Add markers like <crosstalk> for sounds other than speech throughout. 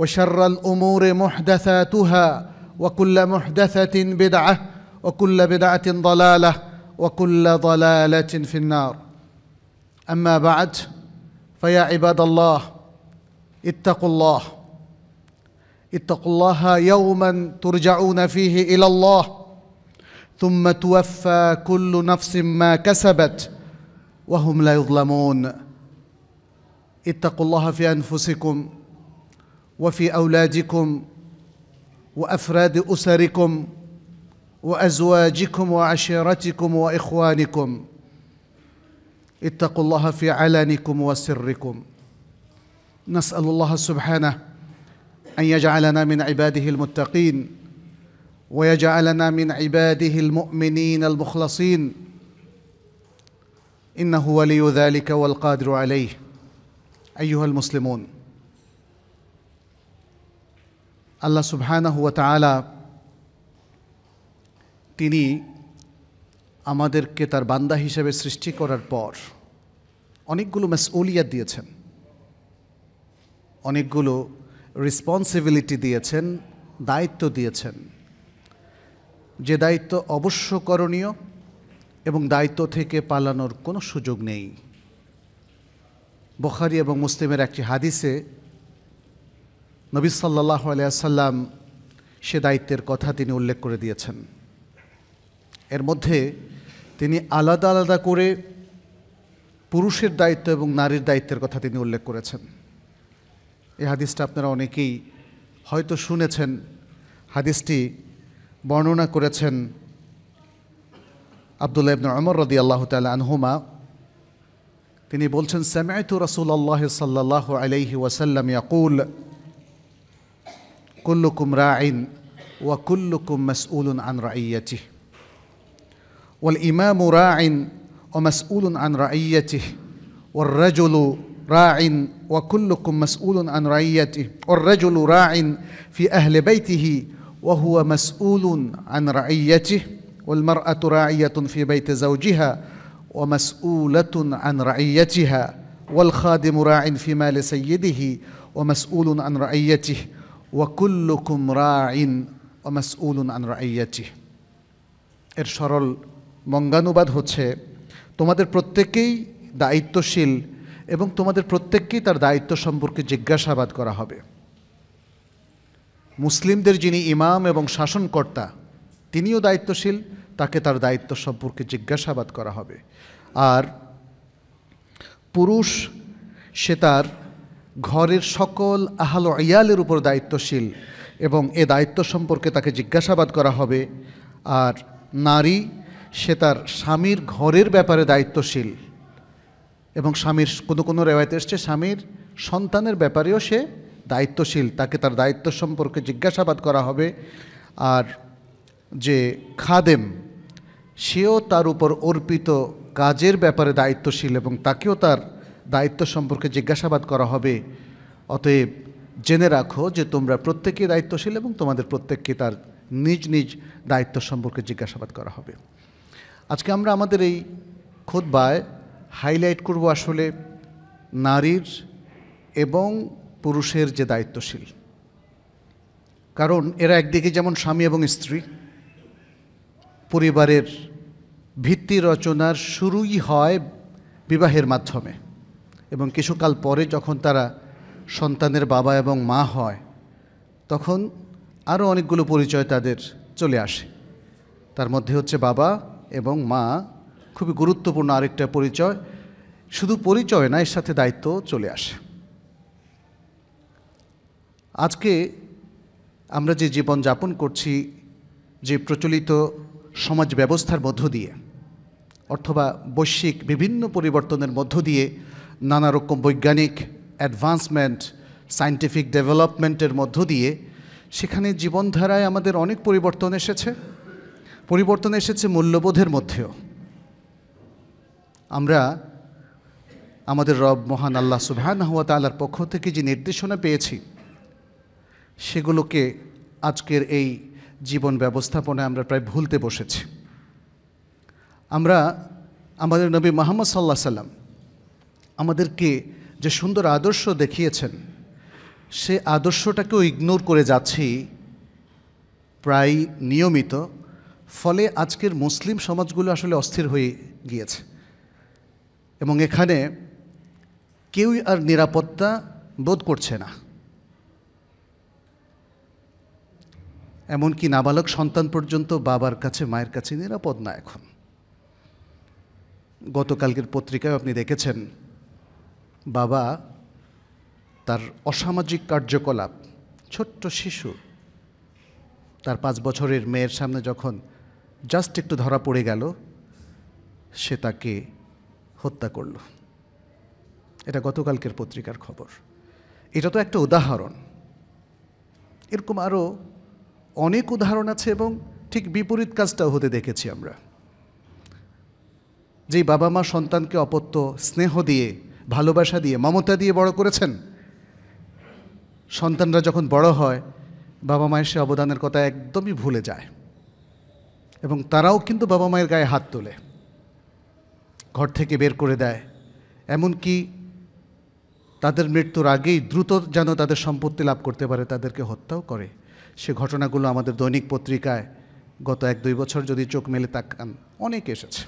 وشر الامور محدثاتها وكل محدثه بدعه وكل بدعه ضلاله وكل ضلاله في النار اما بعد فيا عباد الله اتقوا الله اتقوا الله يوما ترجعون فيه الى الله ثم توفى كل نفس ما كسبت وهم لا يظلمون اتقوا الله في انفسكم وفي اولادكم وافراد اسركم وازواجكم وعشيرتكم واخوانكم اتقوا الله في علانكم وسركم نسال الله سبحانه ان يجعلنا من عباده المتقين ويجعلنا من عباده المؤمنين المخلصين انه ولي ذلك والقادر عليه ايها المسلمون আল্লাহ সুবহানা হুয়া তালা তিনি আমাদেরকে তার বান্দা হিসেবে সৃষ্টি করার পর অনেকগুলো ওলিয়া দিয়েছেন অনেকগুলো রেসপন্সিবিলিটি দিয়েছেন দায়িত্ব দিয়েছেন যে দায়িত্ব অবশ্য করণীয় এবং দায়িত্ব থেকে পালানোর কোনো সুযোগ নেই বখারি এবং মুসলিমের একটি হাদিসে নবী সাল্লাহ আলিয়াল্লাম সে দায়িত্বের কথা তিনি উল্লেখ করে দিয়েছেন এর মধ্যে তিনি আলাদা আলাদা করে পুরুষের দায়িত্ব এবং নারীর দায়িত্বের কথা তিনি উল্লেখ করেছেন এই হাদিসটা আপনারা অনেকেই হয়তো শুনেছেন হাদিসটি বর্ণনা করেছেন আবদুল্লাহ ইবন অমর রদি আল্লাহ তাল আনহুমা তিনি বলছেন স্যামায়তু রসুল আল্লাহ সাল্লাহ আলাইহি ওয়াসাল্লাম ইয়াকুল كلكم راع وكلكم مسؤول عن رعيته والإمام راع ومسؤول عن رعيته والرجل راع وكلكم مسؤول عن رعيته والرجل راع في أهل بيته وهو مسؤول عن رعيته والمرأة راعية في بيت زوجها ومسؤولة عن رعيتها والخادم راع في مال سيده ومسؤول عن رعيته ওয়াকুল্লুকুম রাইন উলুন আন রাইয়াচি এর সরল মঙ্গানুবাদ হচ্ছে তোমাদের প্রত্যেকেই দায়িত্বশীল এবং তোমাদের প্রত্যেককেই তার দায়িত্ব সম্পর্কে জিজ্ঞাসাবাদ করা হবে মুসলিমদের যিনি ইমাম এবং শাসনকর্তা তিনিও দায়িত্বশীল তাকে তার দায়িত্ব সম্পর্কে জিজ্ঞাসাবাদ করা হবে আর পুরুষ সে তার ঘরের সকল আহাল ইয়ালের উপর দায়িত্বশীল এবং এ দায়িত্ব সম্পর্কে তাকে জিজ্ঞাসাবাদ করা হবে আর নারী সে তার স্বামীর ঘরের ব্যাপারে দায়িত্বশীল এবং স্বামীর কোনো কোনো রেওয়ায়তে এসছে স্বামীর সন্তানের ব্যাপারেও সে দায়িত্বশীল তাকে তার দায়িত্ব সম্পর্কে জিজ্ঞাসাবাদ করা হবে আর যে খাদেম সেও তার উপর অর্পিত কাজের ব্যাপারে দায়িত্বশীল এবং তাকেও তার দায়িত্ব সম্পর্কে জিজ্ঞাসাবাদ করা হবে অতএব জেনে রাখো যে তোমরা প্রত্যেকেই দায়িত্বশীল এবং তোমাদের প্রত্যেককে তার নিজ নিজ দায়িত্ব সম্পর্কে জিজ্ঞাসাবাদ করা হবে আজকে আমরা আমাদের এই খোদবায় হাইলাইট করব আসলে নারীর এবং পুরুষের যে দায়িত্বশীল কারণ এরা একদিকে যেমন স্বামী এবং স্ত্রী পরিবারের ভিত্তি রচনার শুরুই হয় বিবাহের মাধ্যমে এবং কিছুকাল পরে যখন তারা সন্তানের বাবা এবং মা হয় তখন আরও অনেকগুলো পরিচয় তাদের চলে আসে তার মধ্যে হচ্ছে বাবা এবং মা খুবই গুরুত্বপূর্ণ আরেকটা পরিচয় শুধু পরিচয় না এর সাথে দায়িত্ব চলে আসে আজকে আমরা যে জীবন যাপন করছি যে প্রচলিত সমাজ ব্যবস্থার মধ্য দিয়ে অথবা বৈশ্বিক বিভিন্ন পরিবর্তনের মধ্য দিয়ে নানা রকম বৈজ্ঞানিক অ্যাডভান্সমেন্ট সায়েন্টিফিক ডেভেলপমেন্টের মধ্য দিয়ে সেখানে জীবনধারায় আমাদের অনেক পরিবর্তন এসেছে পরিবর্তন এসেছে মূল্যবোধের মধ্যেও আমরা আমাদের রব মহান আল্লাহ সুবাহানহাত আল্লাহর পক্ষ থেকে যে নির্দেশনা পেয়েছি সেগুলোকে আজকের এই জীবন ব্যবস্থাপনায় আমরা প্রায় ভুলতে বসেছি আমরা আমাদের নবী মোহাম্মদ সাল্লাহ সাল্লাম আমাদেরকে যে সুন্দর আদর্শ দেখিয়েছেন সে আদর্শটাকেও ইগনোর করে যাচ্ছি প্রায় নিয়মিত ফলে আজকের মুসলিম সমাজগুলো আসলে অস্থির হয়ে গিয়েছে এবং এখানে কেউই আর নিরাপত্তা বোধ করছে না এমনকি নাবালক সন্তান পর্যন্ত বাবার কাছে মায়ের কাছে নিরাপদ না এখন গতকালকের পত্রিকায় আপনি দেখেছেন বাবা তার অসামাজিক কার্যকলাপ ছোট্ট শিশু তার পাঁচ বছরের মেয়ের সামনে যখন জাস্ট একটু ধরা পড়ে গেল সে তাকে হত্যা করল এটা গতকালকের পত্রিকার খবর এটা তো একটা উদাহরণ এরকম আরও অনেক উদাহরণ আছে এবং ঠিক বিপরীত কাজটাও হতে দেখেছি আমরা যেই বাবা মা সন্তানকে অপত্য স্নেহ দিয়ে ভালোবাসা দিয়ে মমতা দিয়ে বড় করেছেন সন্তানরা যখন বড় হয় বাবা মায়ের সে অবদানের কথা একদমই ভুলে যায় এবং তারাও কিন্তু বাবা মায়ের গায়ে হাত তোলে ঘর থেকে বের করে দেয় এমনকি তাদের মৃত্যুর আগেই দ্রুত যেন তাদের সম্পত্তি লাভ করতে পারে তাদেরকে হত্যাও করে সে ঘটনাগুলো আমাদের দৈনিক পত্রিকায় গত এক দুই বছর যদি চোখ মেলে তাকান অনেক এসেছে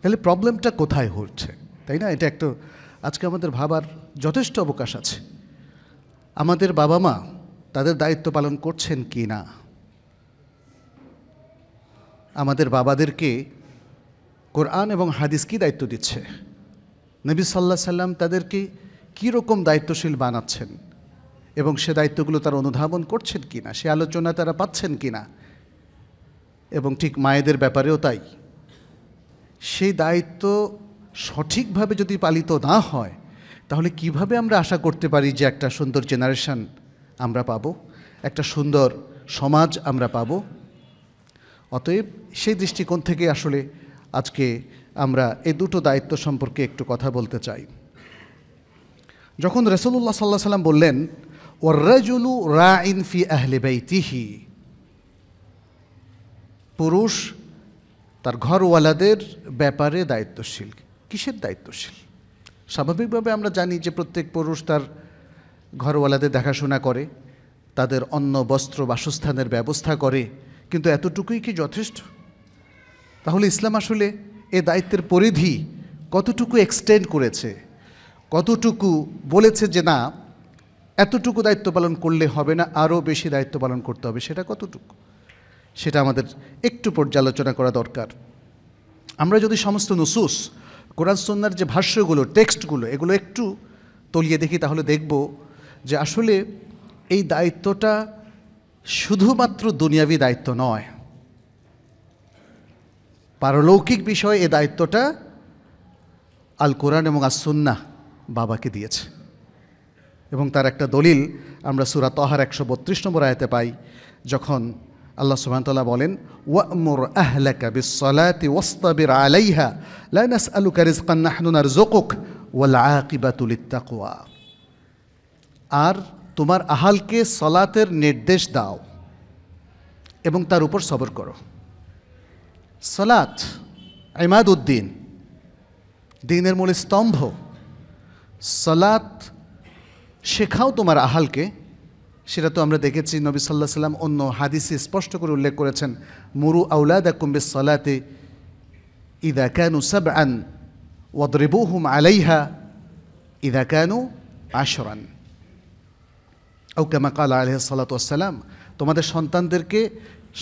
তাহলে প্রবলেমটা কোথায় হচ্ছে তাই না এটা একটু আজকে আমাদের ভাবার যথেষ্ট অবকাশ আছে আমাদের বাবা মা তাদের দায়িত্ব পালন করছেন কি না আমাদের বাবাদেরকে কোরআন এবং হাদিস কি দায়িত্ব দিচ্ছে নবী সাল্লাহ সাল্লাম তাদেরকে কী রকম দায়িত্বশীল বানাচ্ছেন এবং সে দায়িত্বগুলো তারা অনুধাবন করছেন কি না সে আলোচনা তারা পাচ্ছেন কি না এবং ঠিক মায়েদের ব্যাপারেও তাই সেই দায়িত্ব সঠিকভাবে যদি পালিত না হয় তাহলে কিভাবে আমরা আশা করতে পারি যে একটা সুন্দর জেনারেশান আমরা পাব একটা সুন্দর সমাজ আমরা পাব অতএব সেই দৃষ্টিকোণ থেকে আসলে আজকে আমরা এই দুটো দায়িত্ব সম্পর্কে একটু কথা বলতে চাই যখন রসুল্লাহ সাল্লাহ সাল্লাম বললেন ওর্রাজুলু রা ইন ফি আহলে বাইতিহি পুরুষ তার ঘরওয়ালাদের ব্যাপারে দায়িত্বশীল কিসের দায়িত্বশীল স্বাভাবিকভাবে আমরা জানি যে প্রত্যেক পুরুষ তার ঘরওয়ালাদের দেখাশোনা করে তাদের অন্ন বস্ত্র বাসস্থানের ব্যবস্থা করে কিন্তু এতটুকুই কি যথেষ্ট তাহলে ইসলাম আসলে এ দায়িত্বের পরিধি কতটুকু এক্সটেন্ড করেছে কতটুকু বলেছে যে না এতটুকু দায়িত্ব পালন করলে হবে না আরও বেশি দায়িত্ব পালন করতে হবে সেটা কতটুকু সেটা আমাদের একটু পর্যালোচনা করা দরকার আমরা যদি সমস্ত নুসুস কোরআন সন্ন্যার যে ভাষ্যগুলো টেক্সটগুলো এগুলো একটু তলিয়ে দেখি তাহলে দেখব যে আসলে এই দায়িত্বটা শুধুমাত্র দুনিয়াবি দায়িত্ব নয় পারলৌকিক বিষয়ে এ দায়িত্বটা আল কোরআন এবং আসুন্না বাবাকে দিয়েছে এবং তার একটা দলিল আমরা সুরা তহার একশো বত্রিশ নম্বর আয়তে পাই যখন আল্লাহ সুবাহতাল্লাহ বলেন ওয়ামুর আহলাকা বিসলাতি ওয়াস্তাবির আলাইহা লানাস আলু কারিজ কান্নাহনুনার জোকুক ওয়াল তুলিত ইত্তাকুয়া আর তোমার আহালকে সলাতের নির্দেশ দাও এবং তার উপর সবর করো সলাত ইমাদ উদ্দিন দিনের মূল স্তম্ভ সলাত শেখাও তোমার আহালকে সেটা তো আমরা দেখেছি নবী সাল্লাহ সাল্লাম অন্য হাদিসে স্পষ্ট করে উল্লেখ করেছেন মুরু আউলাদ কুম্বে সলাতে ইদা ক্যানু সাব আন ওয়াদরিবু হুম আলাইহা ইদা ক্যানু আশরান ও কাল আলহ সালাতাম তোমাদের সন্তানদেরকে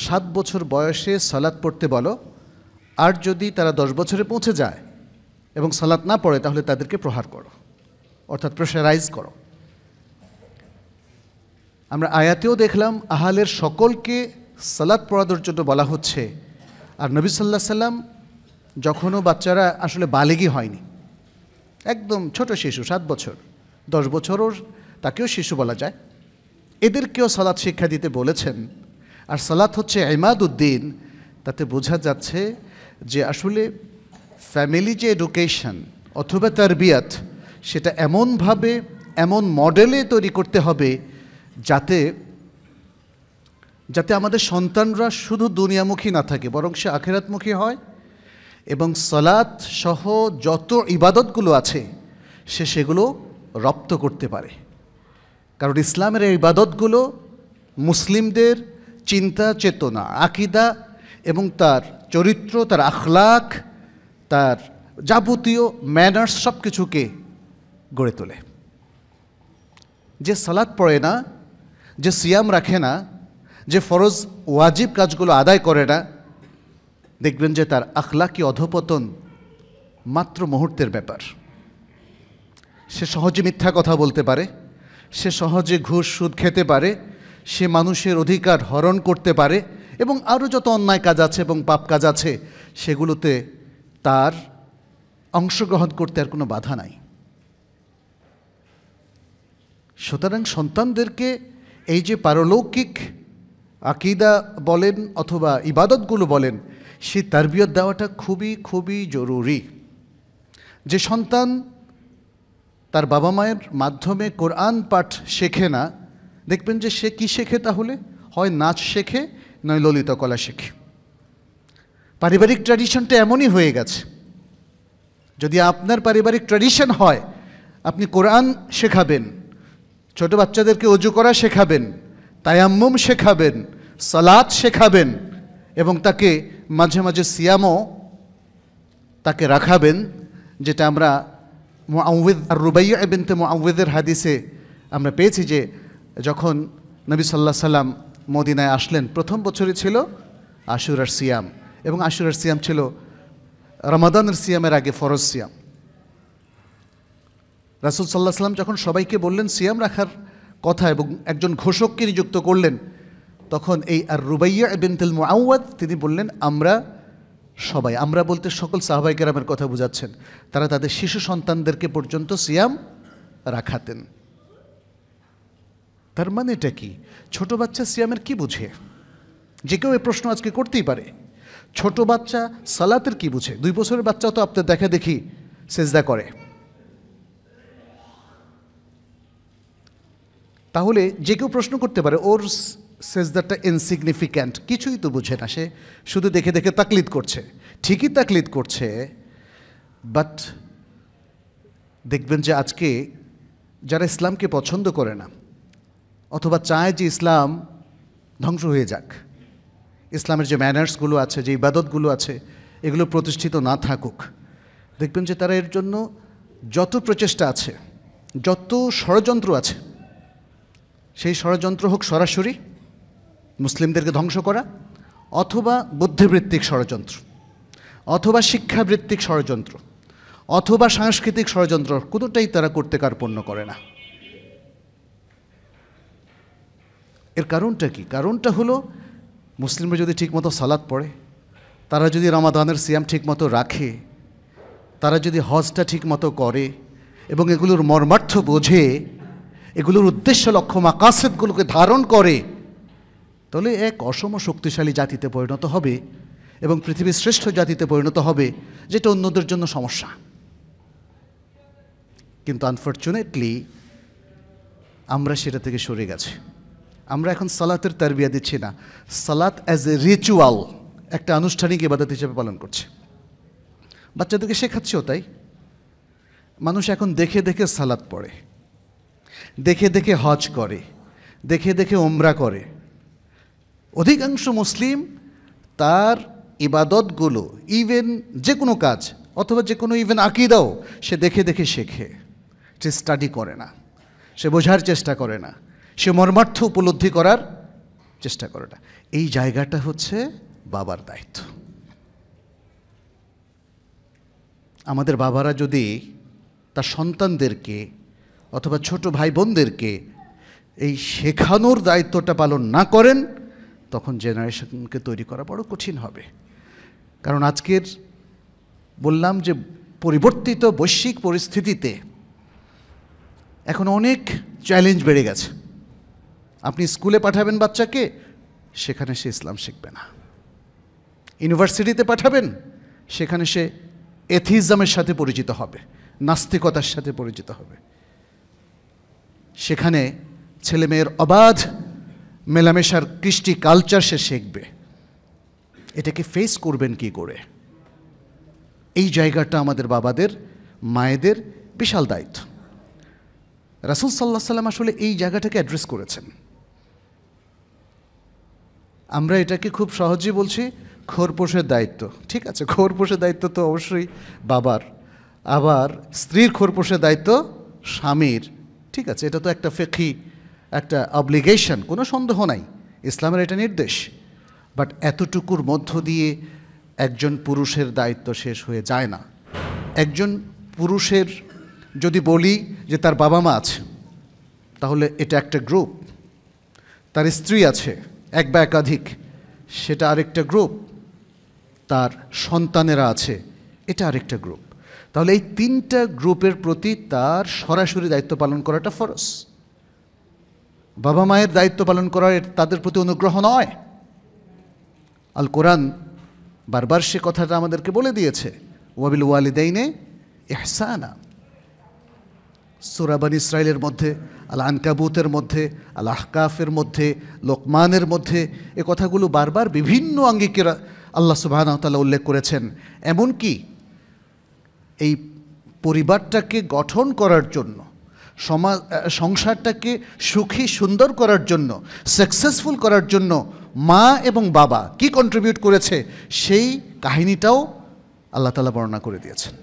সাত বছর বয়সে সালাত পড়তে বলো আর যদি তারা দশ বছরে পৌঁছে যায় এবং সালাত না পড়ে তাহলে তাদেরকে প্রহার করো অর্থাৎ প্রেশারাইজ করো আমরা আয়াতেও দেখলাম আহালের সকলকে সালাদ পড়াদোর জন্য বলা হচ্ছে আর নবী সাল্লাহ সাল্লাম যখনও বাচ্চারা আসলে বালেগি হয়নি একদম ছোট শিশু সাত বছর দশ বছরও তাকেও শিশু বলা যায় এদেরকেও সালাদ শিক্ষা দিতে বলেছেন আর সালাত হচ্ছে এমাদ উদ্দিন তাতে বোঝা যাচ্ছে যে আসলে ফ্যামিলি যে এডুকেশন অথবা বিয়াত সেটা এমনভাবে এমন মডেলে তৈরি করতে হবে যাতে যাতে আমাদের সন্তানরা শুধু দুনিয়ামুখী না থাকে বরং সে আখেরাতমুখী হয় এবং সলাত সহ যত ইবাদতগুলো আছে সে সেগুলো রপ্ত করতে পারে কারণ ইসলামের এই ইবাদতগুলো মুসলিমদের চিন্তা চেতনা আকিদা এবং তার চরিত্র তার আখলাক তার যাবতীয় ম্যানার্স সব কিছুকে গড়ে তোলে যে সালাদ পড়ে না যে সিয়াম রাখে না যে ফরজ ওয়াজিব কাজগুলো আদায় করে না দেখবেন যে তার আখলাকি অধপতন মাত্র মুহূর্তের ব্যাপার সে সহজে মিথ্যা কথা বলতে পারে সে সহজে ঘুষ সুদ খেতে পারে সে মানুষের অধিকার হরণ করতে পারে এবং আরও যত অন্যায় কাজ আছে এবং পাপ কাজ আছে সেগুলোতে তার অংশগ্রহণ করতে আর কোনো বাধা নাই সুতরাং সন্তানদেরকে এই যে পারলৌকিক আকিদা বলেন অথবা ইবাদতগুলো বলেন সে তারবিয়ত দেওয়াটা খুবই খুবই জরুরি যে সন্তান তার বাবা মায়ের মাধ্যমে কোরআন পাঠ শেখে না দেখবেন যে সে কি শেখে তাহলে হয় নাচ শেখে নয় ললিত কলা শেখে পারিবারিক ট্র্যাডিশনটা এমনই হয়ে গেছে যদি আপনার পারিবারিক ট্র্যাডিশন হয় আপনি কোরআন শেখাবেন ছোট বাচ্চাদেরকে অজু করা শেখাবেন তায়াম্মুম শেখাবেন সালাদ শেখাবেন এবং তাকে মাঝে মাঝে সিয়ামও তাকে রাখাবেন যেটা আমরা মুআউদ আর রুবাইয়া এবিনতে মুআউদের হাদিসে আমরা পেয়েছি যে যখন নবী সাল্লাহ সাল্লাম মদিনায় আসলেন প্রথম বছরই ছিল আশুরার সিয়াম এবং আশুরার সিয়াম ছিল রমাদানের সিয়ামের আগে ফরজ সিয়াম রাসুল সাল্লাহ সাল্লাম যখন সবাইকে বললেন সিয়াম রাখার কথা এবং একজন ঘোষককে নিযুক্ত করলেন তখন এই আর রুবাইয়া বিনতুল মুআওয়াদ তিনি বললেন আমরা সবাই আমরা বলতে সকল সাহবাই কেরামের কথা বুঝাচ্ছেন তারা তাদের শিশু সন্তানদেরকে পর্যন্ত সিয়াম রাখাতেন তার মানে এটা কি ছোট বাচ্চা সিয়ামের কি বুঝে যে কেউ এ প্রশ্ন আজকে করতেই পারে ছোট বাচ্চা সালাতের কি বুঝে দুই বছরের বাচ্চা তো আপনার দেখা দেখি সেজদা করে তাহলে যে কেউ প্রশ্ন করতে পারে ওর সেজদারটা ইনসিগনিফিক্যান্ট কিছুই তো বুঝে না সে শুধু দেখে দেখে তাকলিদ করছে ঠিকই তাকলিদ করছে বাট দেখবেন যে আজকে যারা ইসলামকে পছন্দ করে না অথবা চায় যে ইসলাম ধ্বংস হয়ে যাক ইসলামের যে ম্যানার্সগুলো আছে যে ইবাদতগুলো আছে এগুলো প্রতিষ্ঠিত না থাকুক দেখবেন যে তারা এর জন্য যত প্রচেষ্টা আছে যত ষড়যন্ত্র আছে সেই ষড়যন্ত্র হোক সরাসরি মুসলিমদেরকে ধ্বংস করা অথবা বুদ্ধিবৃত্তিক ষড়যন্ত্র অথবা শিক্ষাবৃত্তিক ষড়যন্ত্র অথবা সাংস্কৃতিক ষড়যন্ত্র কোনোটাই তারা করতে কার্পণ্য করে না এর কারণটা কি কারণটা হলো মুসলিমরা যদি ঠিকমতো সালাদ পড়ে তারা যদি রমাদানের সিয়াম ঠিকমতো রাখে তারা যদি হজটা ঠিকমতো করে এবং এগুলোর মর্মার্থ বোঝে এগুলোর উদ্দেশ্য লক্ষ্য মাকাসেদগুলোকে ধারণ করে তাহলে এক অসম শক্তিশালী জাতিতে পরিণত হবে এবং পৃথিবীর শ্রেষ্ঠ জাতিতে পরিণত হবে যেটা অন্যদের জন্য সমস্যা কিন্তু আনফর্চুনেটলি আমরা সেটা থেকে সরে গেছি আমরা এখন সালাতের তারবিয়া দিচ্ছি না সালাত অ্যাজ এ রিচুয়াল একটা আনুষ্ঠানিক ইবাদত হিসেবে পালন করছে বাচ্চাদেরকে শেখাচ্ছেও তাই মানুষ এখন দেখে দেখে সালাত পড়ে দেখে দেখে হজ করে দেখে দেখে ওমরা করে অধিকাংশ মুসলিম তার ইবাদতগুলো ইভেন যে কোনো কাজ অথবা যে কোনো ইভেন আকিদাও সে দেখে দেখে শেখে সে স্টাডি করে না সে বোঝার চেষ্টা করে না সে মর্মার্থ উপলব্ধি করার চেষ্টা করে না এই জায়গাটা হচ্ছে বাবার দায়িত্ব আমাদের বাবারা যদি তার সন্তানদেরকে অথবা ছোট ভাই বোনদেরকে এই শেখানোর দায়িত্বটা পালন না করেন তখন জেনারেশনকে তৈরি করা বড় কঠিন হবে কারণ আজকের বললাম যে পরিবর্তিত বৈশ্বিক পরিস্থিতিতে এখন অনেক চ্যালেঞ্জ বেড়ে গেছে আপনি স্কুলে পাঠাবেন বাচ্চাকে সেখানে সে ইসলাম শিখবে না ইউনিভার্সিটিতে পাঠাবেন সেখানে সে এথিজমের সাথে পরিচিত হবে নাস্তিকতার সাথে পরিচিত হবে সেখানে ছেলেমেয়ের অবাধ মেলামেশার কৃষ্টি কালচার সে শিখবে এটাকে ফেস করবেন কি করে এই জায়গাটা আমাদের বাবাদের মায়েদের বিশাল দায়িত্ব রাসুল সাল্লাহ সাল্লাম আসলে এই জায়গাটাকে অ্যাড্রেস করেছেন আমরা এটাকে খুব সহজেই বলছি খোরপোশের দায়িত্ব ঠিক আছে খোরপোষের দায়িত্ব তো অবশ্যই বাবার আবার স্ত্রীর খোরপোষের দায়িত্ব স্বামীর ঠিক আছে এটা তো একটা ফেকি একটা অব্লিগেশন কোনো সন্দেহ নাই ইসলামের এটা নির্দেশ বাট এতটুকুর মধ্য দিয়ে একজন পুরুষের দায়িত্ব শেষ হয়ে যায় না একজন পুরুষের যদি বলি যে তার বাবা মা আছে তাহলে এটা একটা গ্রুপ তার স্ত্রী আছে এক বা একাধিক সেটা আরেকটা গ্রুপ তার সন্তানেরা আছে এটা আরেকটা গ্রুপ তাহলে এই তিনটা গ্রুপের প্রতি তার সরাসরি দায়িত্ব পালন করাটা ফরস বাবা মায়ের দায়িত্ব পালন করার তাদের প্রতি অনুগ্রহ নয় আল কোরআন বারবার সে কথাটা আমাদেরকে বলে দিয়েছে ওয়াবিল ওয়ালিদাইনে এহসানা সোরাবান ইসরায়েলের মধ্যে আল আনকাবুতের মধ্যে আল আহকাফের মধ্যে লোকমানের মধ্যে এ কথাগুলো বারবার বিভিন্ন আল্লা আল্লাহ সুবাহতাল্লাহ উল্লেখ করেছেন এমনকি এই পরিবারটাকে গঠন করার জন্য সমাজ সংসারটাকে সুখী সুন্দর করার জন্য সাকসেসফুল করার জন্য মা এবং বাবা কি কন্ট্রিবিউট করেছে সেই কাহিনীটাও আল্লাহ তালা বর্ণনা করে দিয়েছেন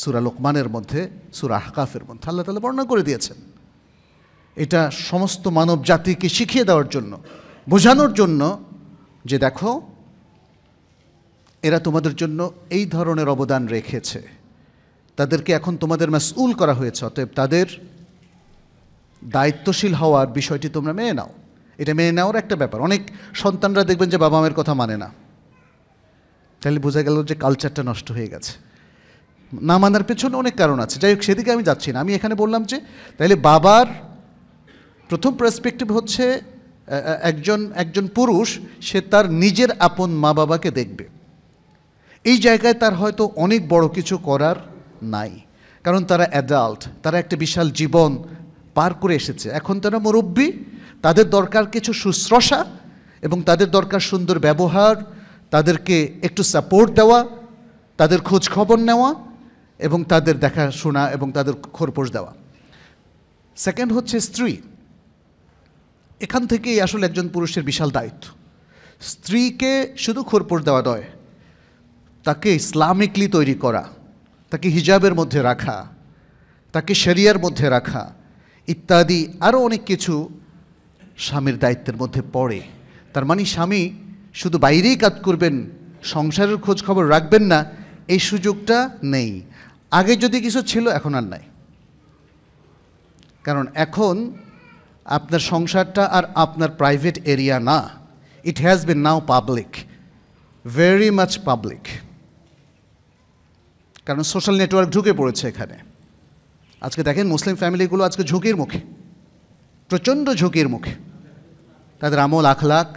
সুরা লোকমানের মধ্যে সুরা হাকাফের মধ্যে আল্লাহ তালা বর্ণনা করে দিয়েছেন এটা সমস্ত মানব জাতিকে শিখিয়ে দেওয়ার জন্য বোঝানোর জন্য যে দেখো এরা তোমাদের জন্য এই ধরনের অবদান রেখেছে তাদেরকে এখন তোমাদের মাসউল করা হয়েছে অতএব তাদের দায়িত্বশীল হওয়ার বিষয়টি তোমরা মেনে নাও এটা মেনে নেওয়ার একটা ব্যাপার অনেক সন্তানরা দেখবেন যে বাবা মায়ের কথা মানে না তাহলে বোঝা গেল যে কালচারটা নষ্ট হয়ে গেছে না মানার পেছনে অনেক কারণ আছে যাই হোক সেদিকে আমি যাচ্ছি না আমি এখানে বললাম যে তাহলে বাবার প্রথম পার্সপেক্টিভ হচ্ছে একজন একজন পুরুষ সে তার নিজের আপন মা বাবাকে দেখবে এই জায়গায় তার হয়তো অনেক বড় কিছু করার নাই কারণ তারা অ্যাডাল্ট তারা একটা বিশাল জীবন পার করে এসেছে এখন তারা মুরব্বী তাদের দরকার কিছু শুশ্রষা এবং তাদের দরকার সুন্দর ব্যবহার তাদেরকে একটু সাপোর্ট দেওয়া তাদের খোঁজ খবর নেওয়া এবং তাদের দেখাশোনা এবং তাদের খোরপোশ দেওয়া সেকেন্ড হচ্ছে স্ত্রী এখান থেকেই আসলে একজন পুরুষের বিশাল দায়িত্ব স্ত্রীকে শুধু খোরপোশ দেওয়া নয় তাকে ইসলামিকলি তৈরি করা তাকে হিজাবের মধ্যে রাখা তাকে শরিয়ার মধ্যে রাখা ইত্যাদি আরও অনেক কিছু স্বামীর দায়িত্বের মধ্যে পড়ে তার মানে স্বামী শুধু বাইরেই কাজ করবেন সংসারের খোঁজ খবর রাখবেন না এই সুযোগটা নেই আগে যদি কিছু ছিল এখন আর নাই কারণ এখন আপনার সংসারটা আর আপনার প্রাইভেট এরিয়া না it has been now public very much public কারণ সোশ্যাল নেটওয়ার্ক ঢুকে পড়েছে এখানে আজকে দেখেন মুসলিম ফ্যামিলিগুলো আজকে ঝুঁকির মুখে প্রচণ্ড ঝুঁকির মুখে তাদের আমল আখলাখ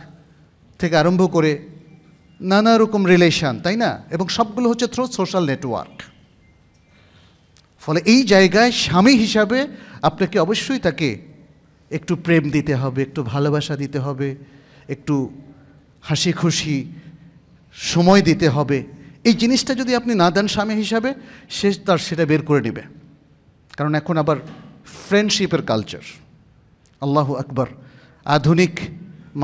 থেকে আরম্ভ করে নানা রকম রিলেশান তাই না এবং সবগুলো হচ্ছে থ্রু সোশ্যাল নেটওয়ার্ক ফলে এই জায়গায় স্বামী হিসাবে আপনাকে অবশ্যই তাকে একটু প্রেম দিতে হবে একটু ভালোবাসা দিতে হবে একটু হাসি খুশি সময় দিতে হবে এই জিনিসটা যদি আপনি না দেন স্বামী হিসাবে সে তার সেটা বের করে নেবে কারণ এখন আবার ফ্রেন্ডশিপের কালচার আল্লাহ আকবর আধুনিক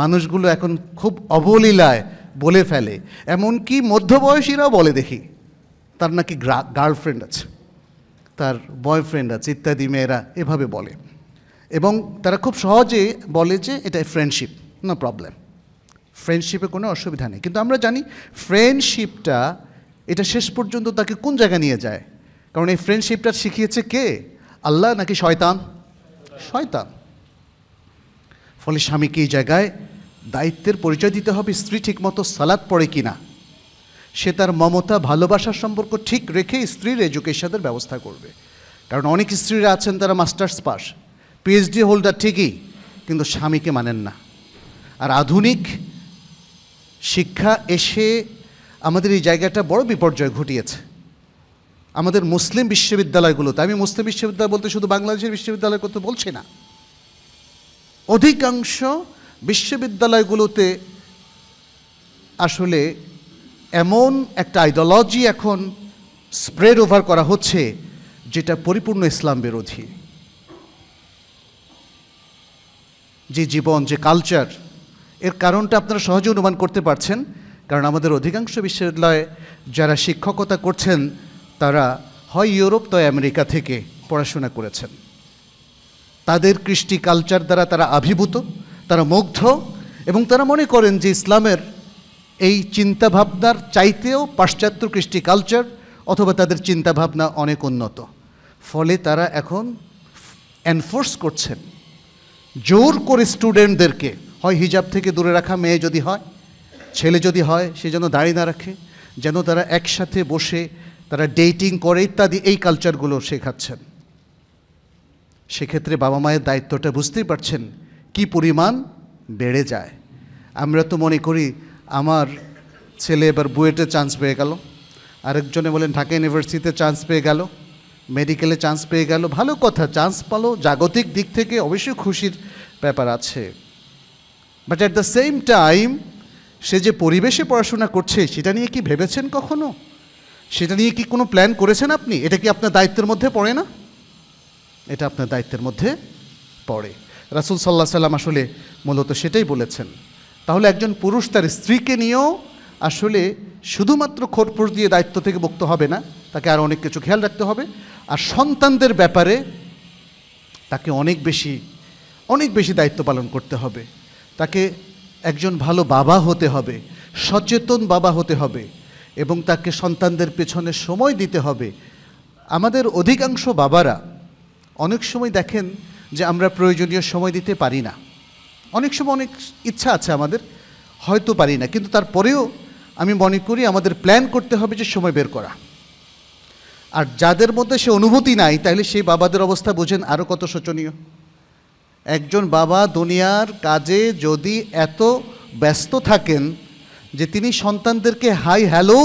মানুষগুলো এখন খুব অবলীলায় বলে ফেলে এমনকি মধ্যবয়সীরাও বলে দেখি তার নাকি গার্লফ্রেন্ড আছে তার বয়ফ্রেন্ড আছে ইত্যাদি মেয়েরা এভাবে বলে এবং তারা খুব সহজে বলে যে এটা ফ্রেন্ডশিপ নো প্রবলেম ফ্রেন্ডশিপে কোনো অসুবিধা নেই কিন্তু আমরা জানি ফ্রেন্ডশিপটা এটা শেষ পর্যন্ত তাকে কোন জায়গায় নিয়ে যায় কারণ এই ফ্রেন্ডশিপটা শিখিয়েছে কে আল্লাহ নাকি শয়তান শয়তান ফলে স্বামীকে এই জায়গায় দায়িত্বের পরিচয় দিতে হবে স্ত্রী ঠিকমতো সালাদ পড়ে কি না সে তার মমতা ভালোবাসার সম্পর্ক ঠিক রেখে স্ত্রীর এজুকেশনের ব্যবস্থা করবে কারণ অনেক স্ত্রীরা আছেন তারা মাস্টার্স পাস পিএইচডি হোল্ডার ঠিকই কিন্তু স্বামীকে মানেন না আর আধুনিক শিক্ষা এসে আমাদের এই জায়গাটা বড় বিপর্যয় ঘটিয়েছে আমাদের মুসলিম বিশ্ববিদ্যালয়গুলোতে আমি মুসলিম বিশ্ববিদ্যালয় বলতে শুধু বাংলাদেশের বিশ্ববিদ্যালয় করতে বলছি না অধিকাংশ বিশ্ববিদ্যালয়গুলোতে আসলে এমন একটা আইডিওলজি এখন স্প্রেড ওভার করা হচ্ছে যেটা পরিপূর্ণ ইসলাম বিরোধী যে জীবন যে কালচার এর কারণটা আপনারা সহজে অনুমান করতে পারছেন কারণ আমাদের অধিকাংশ বিশ্ববিদ্যালয়ে যারা শিক্ষকতা করছেন তারা হয় ইউরোপ তো আমেরিকা থেকে পড়াশোনা করেছেন তাদের কৃষ্টি কালচার দ্বারা তারা আভিভূত তারা মুগ্ধ এবং তারা মনে করেন যে ইসলামের এই চিন্তাভাবনার চাইতেও পাশ্চাত্য কৃষ্টি কালচার অথবা তাদের চিন্তাভাবনা অনেক উন্নত ফলে তারা এখন এনফোর্স করছেন জোর করে স্টুডেন্টদেরকে হয় হিজাব থেকে দূরে রাখা মেয়ে যদি হয় ছেলে যদি হয় সে যেন দাঁড়িয়ে না রাখে যেন তারা একসাথে বসে তারা ডেটিং করে ইত্যাদি এই কালচারগুলো শেখাচ্ছেন সেক্ষেত্রে বাবা মায়ের দায়িত্বটা বুঝতেই পারছেন কি পরিমাণ বেড়ে যায় আমরা তো মনে করি আমার ছেলে এবার বুয়েটে চান্স পেয়ে গেল আরেকজনে বলেন ঢাকা ইউনিভার্সিটিতে চান্স পেয়ে গেল মেডিকেলে চান্স পেয়ে গেল ভালো কথা চান্স পালো জাগতিক দিক থেকে অবশ্যই খুশির ব্যাপার আছে but at the same time সে যে পরিবেশে পড়াশোনা করছে সেটা নিয়ে কি ভেবেছেন কখনো সেটা নিয়ে কি কোনো প্ল্যান করেছেন আপনি এটা কি আপনার দায়িত্বের মধ্যে পড়ে না এটা আপনার দায়িত্বের মধ্যে পড়ে রাসুল সাল্লাহ সাল্লাম আসলে মূলত সেটাই বলেছেন তাহলে একজন পুরুষ তার স্ত্রীকে নিয়েও আসলে শুধুমাত্র খোরপোশ দিয়ে দায়িত্ব থেকে মুক্ত হবে না তাকে আর অনেক কিছু খেয়াল রাখতে হবে আর সন্তানদের ব্যাপারে তাকে অনেক বেশি অনেক বেশি দায়িত্ব পালন করতে হবে তাকে একজন ভালো বাবা হতে হবে সচেতন বাবা হতে হবে এবং তাকে সন্তানদের পেছনে সময় দিতে হবে আমাদের অধিকাংশ বাবারা অনেক সময় দেখেন যে আমরা প্রয়োজনীয় সময় দিতে পারি না অনেক সময় অনেক ইচ্ছা আছে আমাদের হয়তো পারি না কিন্তু তারপরেও আমি মনে করি আমাদের প্ল্যান করতে হবে যে সময় বের করা আর যাদের মধ্যে সে অনুভূতি নাই তাহলে সেই বাবাদের অবস্থা বোঝেন আরও কত শোচনীয় একজন বাবা দুনিয়ার কাজে যদি এত ব্যস্ত থাকেন যে তিনি সন্তানদেরকে হাই হ্যালো